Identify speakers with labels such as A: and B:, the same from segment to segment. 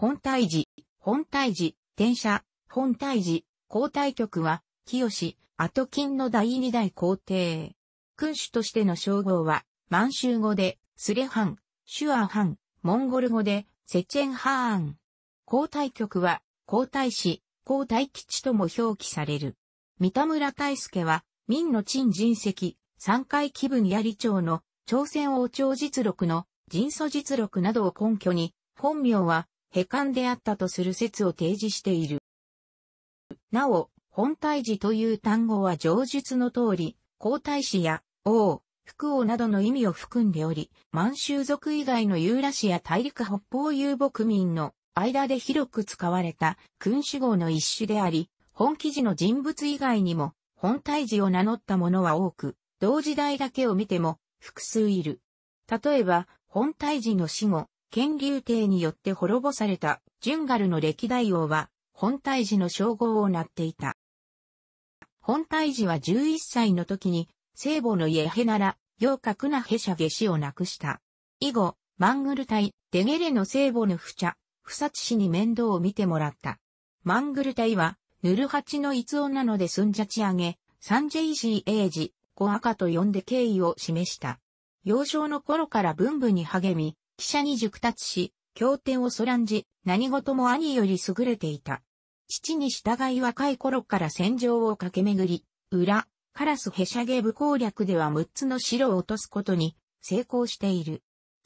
A: 本体寺、本体寺、転写、本体寺、皇太局は、清、後金の第二代皇帝。君主としての称号は、満州語で、スレハン、シュアハン、モンゴル語で、セチェンハーン。皇太局は、皇太子、皇太吉とも表記される。三田村大介は、民の陳人石、三回気分やり町の、朝鮮王朝実録の、人祖実録などを根拠に、本名は、ヘカンであったとする説を提示している。なお、本体字という単語は上述の通り、皇太子や王、福王などの意味を含んでおり、満州族以外のユーラシア大陸北方遊牧民の間で広く使われた君主号の一種であり、本記事の人物以外にも本体字を名乗った者は多く、同時代だけを見ても複数いる。例えば、本体字の死後、権竜帝によって滅ぼされた、純ガルの歴代王は、本体寺の称号をなっていた。本体寺は11歳の時に、聖母の家ヘなら、洋格なヘシャ下しを亡くした。以後、マングル隊、デゲレの聖母の不茶、不殺死に面倒を見てもらった。マングル隊は、ヌルハチの逸音なのでスンジャチ上げ、サンジェイジーエイジ、コアカと呼んで敬意を示した。幼少の頃から文武に励み、記者に熟達し、経典をそらんじ、何事も兄より優れていた。父に従い若い頃から戦場を駆け巡り、裏、カラスヘシャゲ武攻略では6つの城を落とすことに成功している。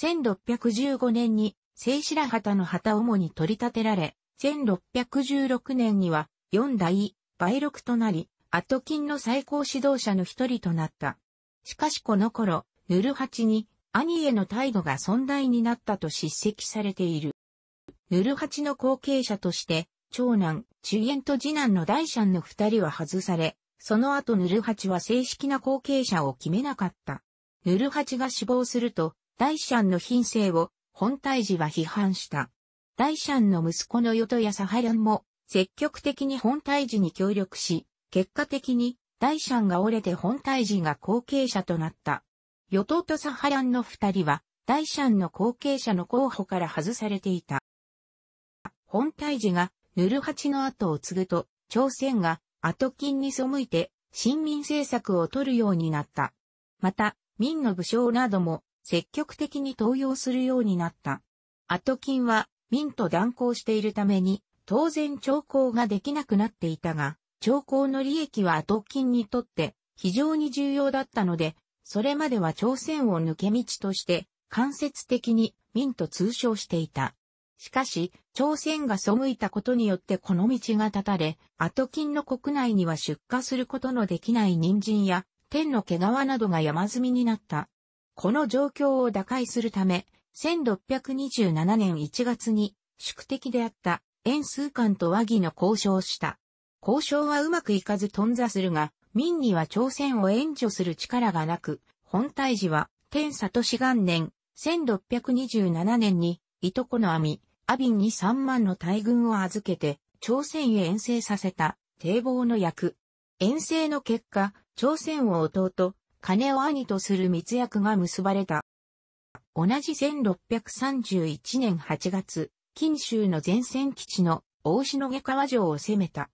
A: 1615年に聖白旗の旗主に取り立てられ、1616年には四代、梅六となり、アトキンの最高指導者の一人となった。しかしこの頃、ヌルハチに兄への態度が尊大になったと叱責されている。ヌルハチの後継者として、長男、中縁と次男の大シャンの二人は外され、その後ヌルハチは正式な後継者を決めなかった。ヌルハチが死亡すると、大シャンの品性を本体寺は批判した。大シャンの息子のヨトやサハリンも積極的に本体寺に協力し、結果的に大シャンが折れて本体寺が後継者となった。与党とサハランの二人は、大山シャンの後継者の候補から外されていた。本体寺がヌルハチの後を継ぐと、朝鮮が後金に背いて、新民政策を取るようになった。また、民の武将なども積極的に登用するようになった。後金は民と断交しているために、当然朝貢ができなくなっていたが、朝貢の利益は後金にとって非常に重要だったので、それまでは朝鮮を抜け道として間接的に民と通称していた。しかし、朝鮮が背いたことによってこの道が断たれ、アトキンの国内には出荷することのできない人参や、天の毛皮などが山積みになった。この状況を打開するため、1627年1月に宿敵であった円数官と和議の交渉した。交渉はうまくいかず頓挫するが、民には朝鮮を援助する力がなく、本体寺は、天都志元年、1627年に、いとこの網、阿ビに3万の大軍を預けて、朝鮮へ遠征させた、堤防の役。遠征の結果、朝鮮を弟、金を兄とする密約が結ばれた。同じ1631年8月、錦州の前線基地の大篠下川城を攻めた。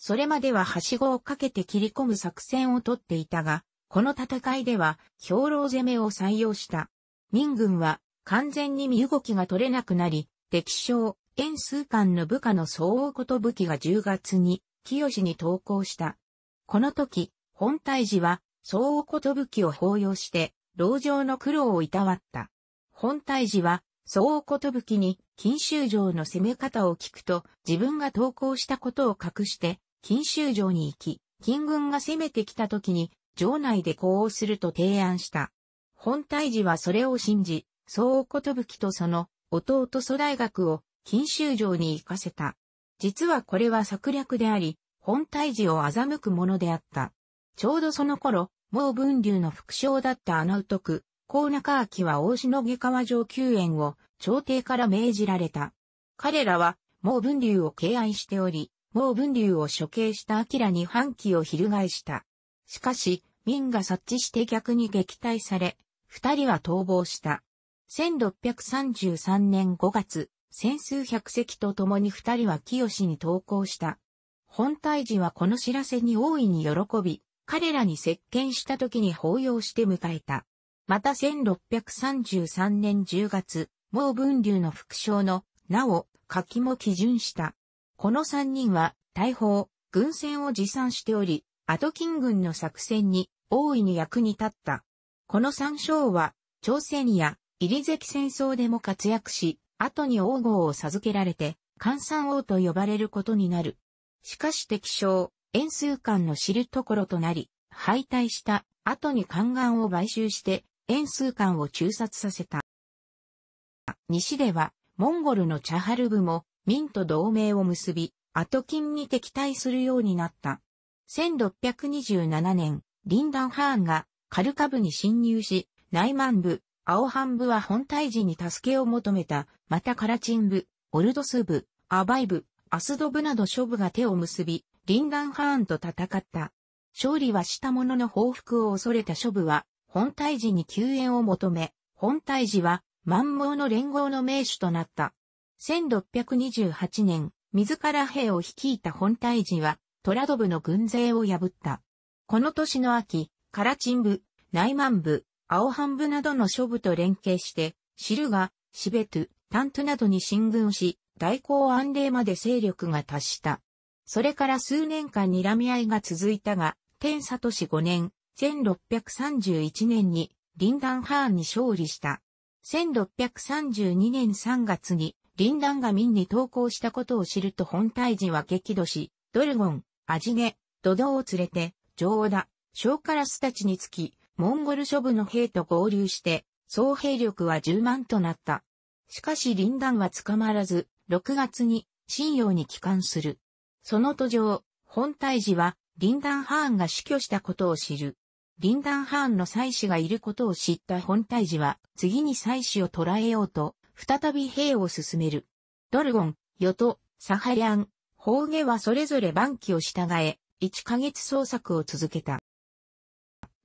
A: それまでははしごをかけて切り込む作戦をとっていたが、この戦いでは兵糧攻めを採用した。民軍は完全に身動きが取れなくなり、敵将、遠数官の部下の総王こと武器が10月に清に投降した。この時、本体寺は総王こと武器を抱擁して、牢城の苦労をいたわった。本体寺は総王こと武器に錦州城の攻め方を聞くと自分が投降したことを隠して金州城に行き、金軍が攻めてきた時に、城内で呼応すると提案した。本大寺はそれを信じ、総ことぶきとその弟祖大学を金州城に行かせた。実はこれは策略であり、本大寺を欺くものであった。ちょうどその頃、毛文流の副将だった穴宇く、高中明は大篠下川上救援を朝廷から命じられた。彼らは毛文流を敬愛しており、もう文流を処刑した明に反旗を翻した。しかし、民が察知して逆に撃退され、二人は逃亡した。1633年5月、千数百隻と共に二人は清に投降した。本体寺はこの知らせに大いに喜び、彼らに接見した時に抱擁して迎えた。また1633年10月、毛文流の副将の、なお、柿も基準した。この三人は、大砲、軍船を持参しており、アトキン軍の作戦に大いに役に立った。この三将は、朝鮮や入り関戦争でも活躍し、後に王号を授けられて、関山王と呼ばれることになる。しかし敵将、円数間の知るところとなり、敗退した後に関岸を買収して、円数間を中殺させた。西では、モンゴルのチャハル部も、民と同盟を結び、アトキンに敵対するようになった。1627年、リンダンハーンがカルカ部に侵入し、内満部、アオハン部は本体時に助けを求めた、またカラチン部、オルドス部、アバイ部、アスド部など諸部が手を結び、リンダンハーンと戦った。勝利はしたものの報復を恐れた諸部は、本体時に救援を求め、本体時は、満蒙の連合の名手となった。1628年、自ら兵を率いた本隊寺は、トラド部の軍勢を破った。この年の秋、カラチン部、内満部、青半部などの諸部と連携して、シルガ、シベトゥ、タントゥなどに進軍し、大公安令まで勢力が達した。それから数年間睨み合いが続いたが、天佐都市5年、1631年に、リンダンハーンに勝利した。1632年3月に、リンダンが民に投降したことを知ると本大臣は激怒し、ドルゴン、アジゲ、ドドを連れて、女王だ、ーカラスたちにつき、モンゴル諸部の兵と合流して、総兵力は10万となった。しかしリンダンは捕まらず、6月に、信用に帰還する。その途上、本大寺は、リンダンハーンが死去したことを知る。リンダンハーンの妻子がいることを知った本大寺は、次に妻子を捕らえようと、再び兵を進める。ドルゴン、ヨト、サハリアン、ホーゲはそれぞれ番記を従え、1ヶ月捜索を続けた。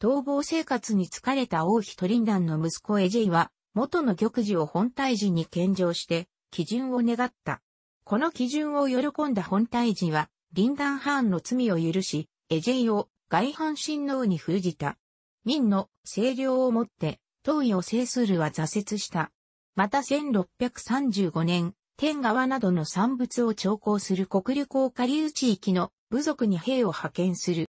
A: 逃亡生活に疲れた王妃トリンダンの息子エジェイは、元の玉児を本体児に献上して、基準を願った。この基準を喜んだ本体児は、リンダンハーンの罪を許し、エジェイを外反親王に封じた。民の清涼をもって、東位を制するは挫折した。また1635年、天川などの産物を調校する国流高下流地域の部族に兵を派遣する。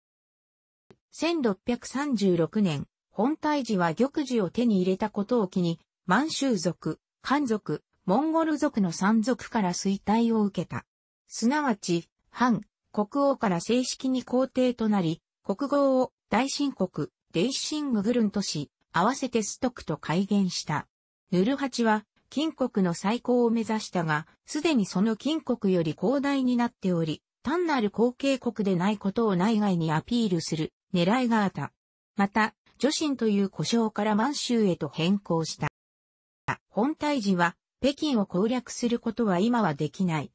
A: 1636年、本体寺は玉樹を手に入れたことを機に、満州族、漢族、モンゴル族の山族から衰退を受けた。すなわち、藩、国王から正式に皇帝となり、国号を大秦国、シンググルンとし、合わせてストックと改元した。ヌルハチは、金国の最高を目指したが、すでにその金国より広大になっており、単なる後継国でないことを内外にアピールする狙いがあった。また、女神という故障から満州へと変更した。本大寺は、北京を攻略することは今はできない。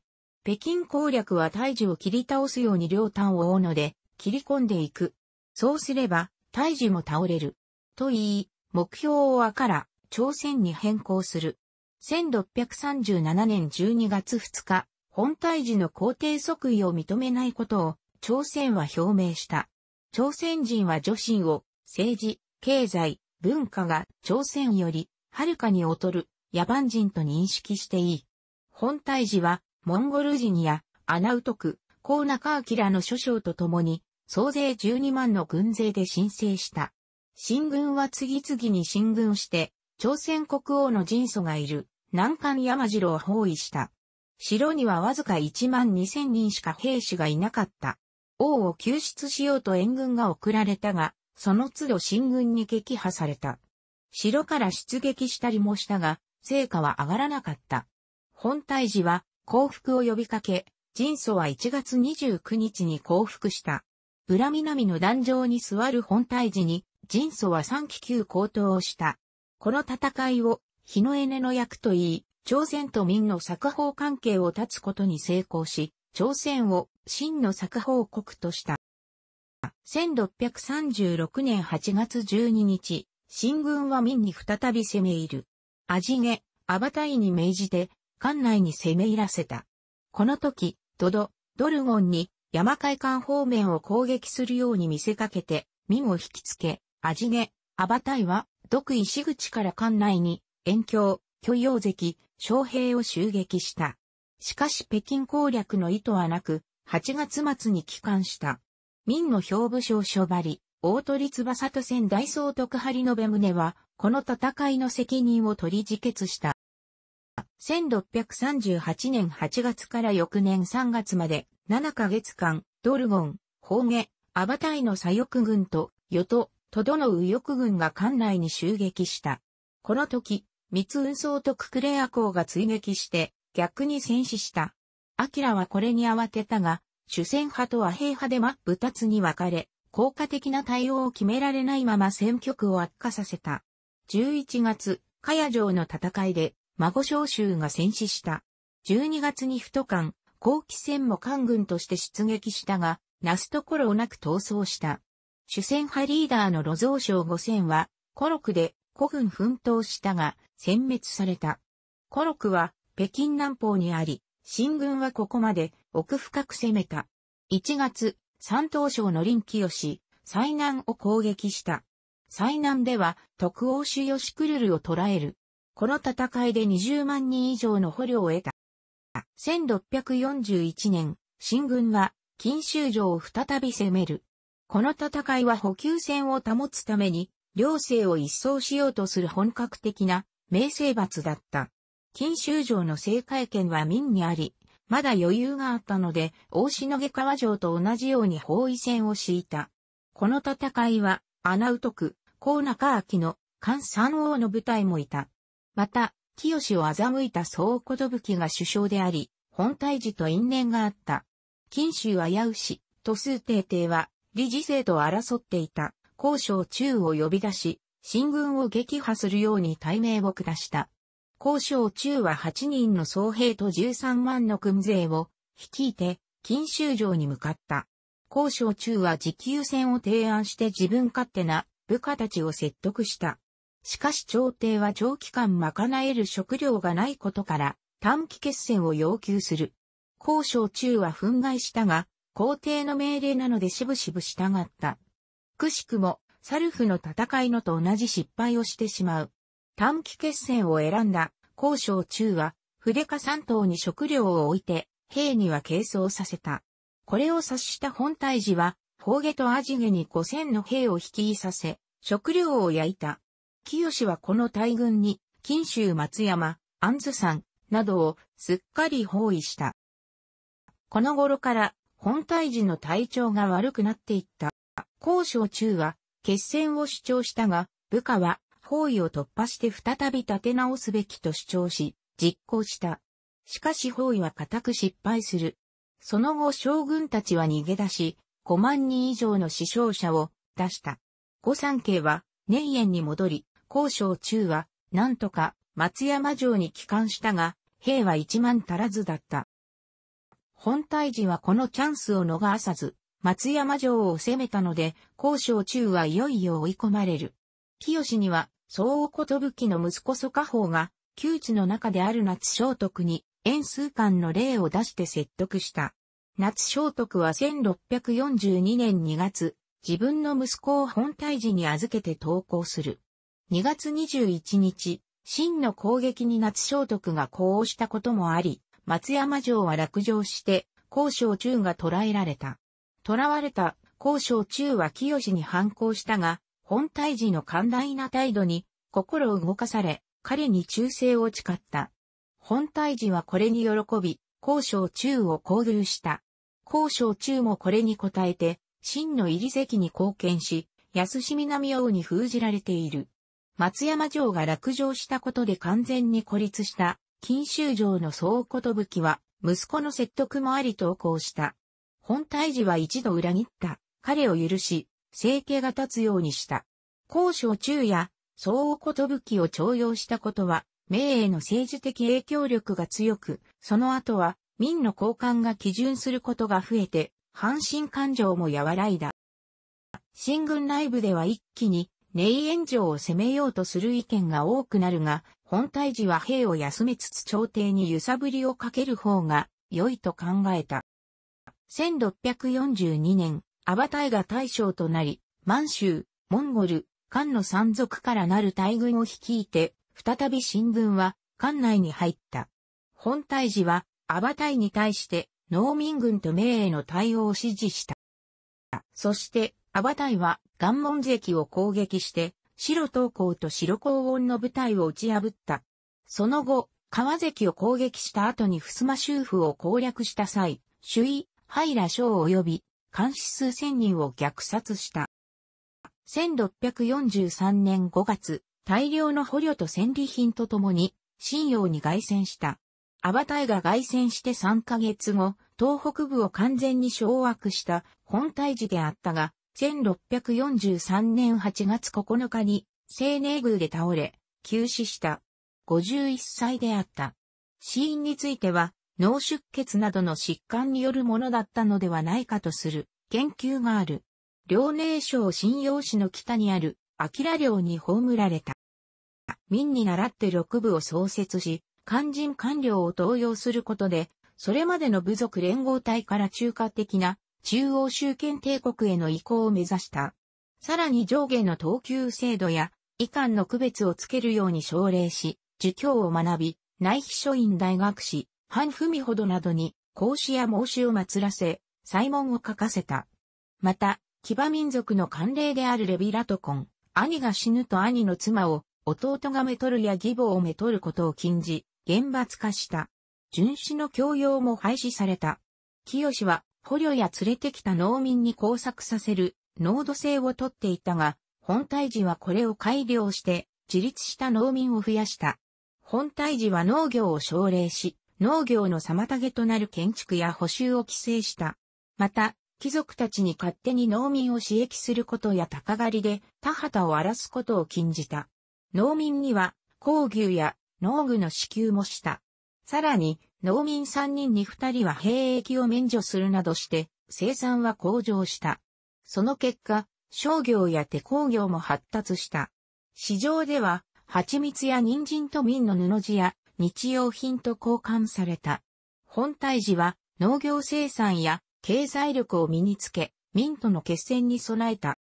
A: 北京攻略は大寺を切り倒すように両端を追うので、切り込んでいく。そうすれば、大寺も倒れる。と言い、目標を分から、朝鮮に変更する。1637年12月2日、本体寺の皇帝即位を認めないことを朝鮮は表明した。朝鮮人は女神を政治、経済、文化が朝鮮よりはるかに劣る野蛮人と認識していい。本体寺はモンゴル人やアナウトク、コーナカーキラの諸将と共に総勢12万の軍勢で申請した。新軍は次々に進軍して朝鮮国王の人祖がいる南韓山城を包囲した。城にはわずか1万2000人しか兵士がいなかった。王を救出しようと援軍が送られたが、その都度進軍に撃破された。城から出撃したりもしたが、成果は上がらなかった。本体寺は降伏を呼びかけ、人祖は1月29日に降伏した。裏南の壇上に座る本体寺に、人祖は3期級高騰をした。この戦いを、日のエネの役と言い、朝鮮と民の作法関係を断つことに成功し、朝鮮を真の作法国とした。1636年8月12日、新軍は民に再び攻め入る。味毛、アバタイに命じて、艦内に攻め入らせた。この時、ドド、ドルゴンに山海艦方面を攻撃するように見せかけて、民を引きつけ、味毛、アバタイは独石口から館内に、遠京、巨洋関、将兵を襲撃した。しかし北京攻略の意図はなく、8月末に帰還した。民の兵部将書張、大鳥翼と仙大総督張延宗は、この戦いの責任を取り自決した。1638年8月から翌年3月まで7ヶ月間、ドルゴン、宝下、アバタイの左翼軍と、与党、とどの右翼軍が艦内に襲撃した。この時、密運送とククレア公が追撃して、逆に戦死した。アキラはこれに慌てたが、主戦派と和平派で真っ二つに分かれ、効果的な対応を決められないまま戦局を悪化させた。11月、カヤ城の戦いで、孫召州が戦死した。12月にと艦、後期戦も艦軍として出撃したが、なすところをなく逃走した。主戦派リーダーの路蔵省五戦は、コロクで古軍奮闘したが、殲滅された。コロクは、北京南方にあり、新軍はここまで奥深く攻めた。1月、山東省の林清、災難を攻撃した。災難では、徳王主義クルルを捕らえる。この戦いで20万人以上の捕虜を得た。1641年、新軍は、金州城を再び攻める。この戦いは補給線を保つために、両性を一掃しようとする本格的な名声罰だった。金州城の政界権は民にあり、まだ余裕があったので、大篠川城と同じように包囲線を敷いた。この戦いは、穴うとく、高中秋の関三王の部隊もいた。また、清を欺いた総ことぶきが首相であり、本体寺と因縁があった。錦州危うし、都数定帝は、理事制と争っていた、交渉中を呼び出し、進軍を撃破するように大名を下した。交渉中は8人の総兵と13万の軍勢を率いて、金州城に向かった。交渉中は持久戦を提案して自分勝手な部下たちを説得した。しかし朝廷は長期間賄える食料がないことから短期決戦を要求する。交渉中は憤慨したが、皇帝の命令なのでしぶしぶ従った。くしくも、サルフの戦いのと同じ失敗をしてしまう。短期決戦を選んだ、交渉中は、筆か三頭に食料を置いて、兵には軽装させた。これを察した本体寺は、宝下とアジゲに五千の兵を引きさせ、食料を焼いた。清はこの大軍に、金州松山、安津山などをすっかり包囲した。この頃から本体時の体調が悪くなっていった。交渉中は、決戦を主張したが、部下は、包囲を突破して再び立て直すべきと主張し、実行した。しかし包囲は固く失敗する。その後将軍たちは逃げ出し、5万人以上の死傷者を出した。五三家は、年園に戻り、交渉中は、なんとか、松山城に帰還したが、兵は1万足らずだった。本体寺はこのチャンスを逃さず、松山城を攻めたので、交渉中はいよいよ追い込まれる。清には、総ことぶきの息子蘇家宝が、旧地の中である夏聖徳に、円数間の例を出して説得した。夏聖徳は1642年2月、自分の息子を本体寺に預けて投降する。2月21日、真の攻撃に夏聖徳が呼応したこともあり、松山城は落城して、高渉中が捕らえられた。捕らわれた高渉中は清に反抗したが、本体寺の寛大な態度に心を動かされ、彼に忠誠を誓った。本体寺はこれに喜び、高渉中を交流した。高渉中もこれに応えて、真の入り席に貢献し、安し南王に封じられている。松山城が落城したことで完全に孤立した錦州城の総きは、息子の説得もあり投稿した。本体寺は一度裏切った。彼を許し、生計が立つようにした。高所中や、総きを徴用したことは、明への政治的影響力が強く、その後は、民の交換が基準することが増えて、阪神感情も和らいだ。新軍内部では一気に、ネイ炎上を攻めようとする意見が多くなるが、本大時は兵を休めつつ朝廷に揺さぶりをかける方が良いと考えた。1642年、アバタイが大将となり、満州、モンゴル、漢の山賊からなる大軍を率いて、再び新軍は漢内に入った。本大時はアバタイに対して農民軍と命への対応を指示した。そして、アバタイは、岩門関を攻撃して、白東高と白高音の部隊を打ち破った。その後、川関を攻撃した後に襖修府を攻略した際、主位、平羅将及び、監視数千人を虐殺した。1643年5月、大量の捕虜と戦利品とともに、信用に凱旋した。アバタイが凱旋して3ヶ月後、東北部を完全に掌握した本体寺であったが、1643年8月9日に、青年宮で倒れ、急死した。51歳であった。死因については、脳出血などの疾患によるものだったのではないかとする研究がある。遼寧省信用市の北にある、明寮に葬られた。民に倣って六部を創設し、肝心官僚を登用することで、それまでの部族連合体から中華的な中央集権帝国への移行を目指した。さらに上下の等級制度や、遺憾の区別をつけるように奨励し、儒教を学び、内秘書院大学士、半文ほどなどに、孔子や孟子を祀らせ、祭文を書かせた。また、騎馬民族の慣例であるレビラトコン、兄が死ぬと兄の妻を、弟がめとるや義母をめとることを禁じ、厳罰化した。巡視の教養も廃止された。清は、捕虜や連れてきた農民に工作させる濃度性をとっていたが、本体寺はこれを改良して自立した農民を増やした。本体寺は農業を奨励し、農業の妨げとなる建築や補修を規制した。また、貴族たちに勝手に農民を刺激することや鷹狩りで田畑を荒らすことを禁じた。農民には、工牛や農具の支給もした。さらに、農民3人に2人は兵役を免除するなどして、生産は向上した。その結果、商業や手工業も発達した。市場では、蜂蜜や人参と民の布地や日用品と交換された。本体時は農業生産や経済力を身につけ、民との決戦に備えた。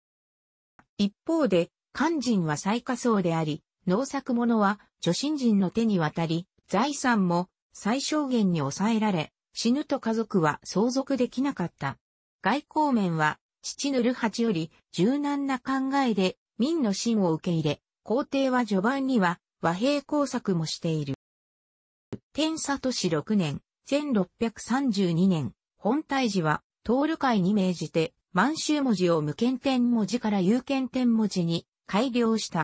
A: 一方で、肝心は最下層であり、農作物は女真人の手に渡り、財産も最小限に抑えられ、死ぬと家族は相続できなかった。外交面は、父ルる八より柔軟な考えで、民の信を受け入れ、皇帝は序盤には和平工作もしている。天佐都市6年、1632年、本体寺は、通ル会に命じて、満州文字を無権天文字から有権天文字に改良した。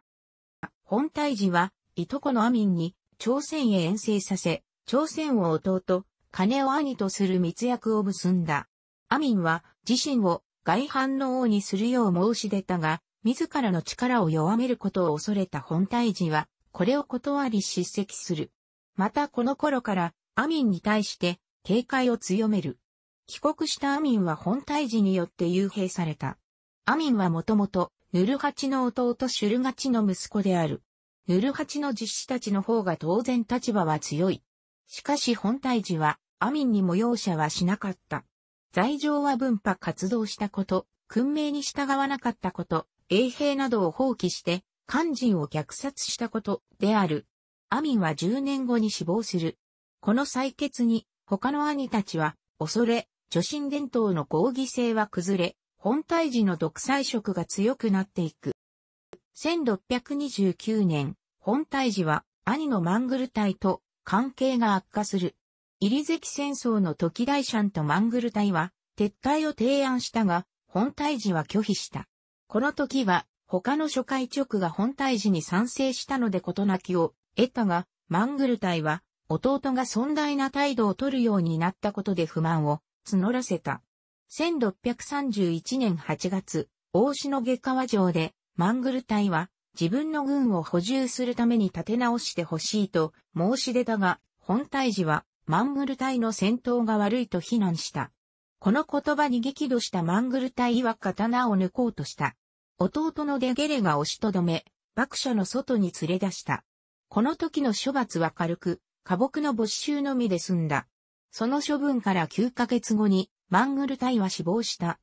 A: 本体寺は、いとこのアミンに朝鮮へ遠征させ、朝鮮を弟、金を兄とする密約を結んだ。アミンは自身を外反の王にするよう申し出たが、自らの力を弱めることを恐れた本体寺は、これを断り叱責する。またこの頃から、アミンに対して警戒を強める。帰国したアミンは本体寺によって幽閉された。アミンはもともと、ヌルハチの弟シュルガチの息子である。ヌルハチの実子たちの方が当然立場は強い。しかし本体寺は、アミンにも容赦はしなかった。罪状は分派活動したこと、訓命に従わなかったこと、衛兵などを放棄して、肝心を虐殺したことである。アミンは10年後に死亡する。この採決に、他の兄たちは、恐れ、女神伝統の合議性は崩れ、本体寺の独裁色が強くなっていく。1629年、本体寺は兄のマングル隊と関係が悪化する。イリゼキ戦争の時大シャンとマングル隊は撤退を提案したが、本隊治は拒否した。この時は他の諸会直が本隊治に賛成したので事なきを得たが、マングル隊は弟が尊大な態度を取るようになったことで不満を募らせた。1631年8月、大篠下川城でマングル隊は自分の軍を補充するために立て直してほしいと申し出たが、本隊時はマングル隊の戦闘が悪いと非難した。この言葉に激怒したマングル隊は刀を抜こうとした。弟のデゲレが押しとどめ、爆車の外に連れ出した。この時の処罰は軽く、花木の没収のみで済んだ。その処分から9ヶ月後に、マングル隊は死亡した。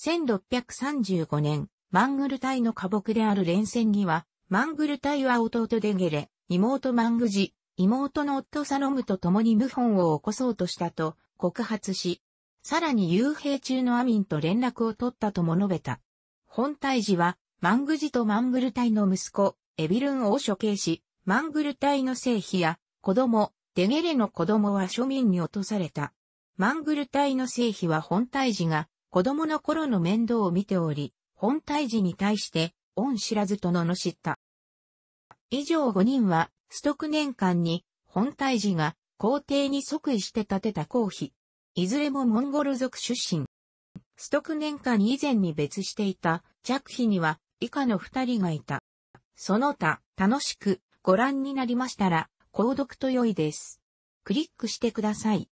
A: 1635年、マングル隊の家牧である連戦には、マングル隊は弟デゲレ、妹マングジ、妹の夫サロムと共に謀反を起こそうとしたと告発し、さらに幽閉中のアミンと連絡を取ったとも述べた。本隊時は、マングジとマングル隊の息子、エビルンを処刑し、マングル隊の聖妃や子供、デゲレの子供は庶民に落とされた。マングル隊の聖妃は本隊寺が子供の頃の面倒を見ており、本体時に対して、恩知らずと罵った。以上5人は、ストク年間に、本体時が皇帝に即位して建てた皇妃。いずれもモンゴル族出身。ストク年間以前に別していた、着妃には、以下の2人がいた。その他、楽しく、ご覧になりましたら、購読と良いです。クリックしてください。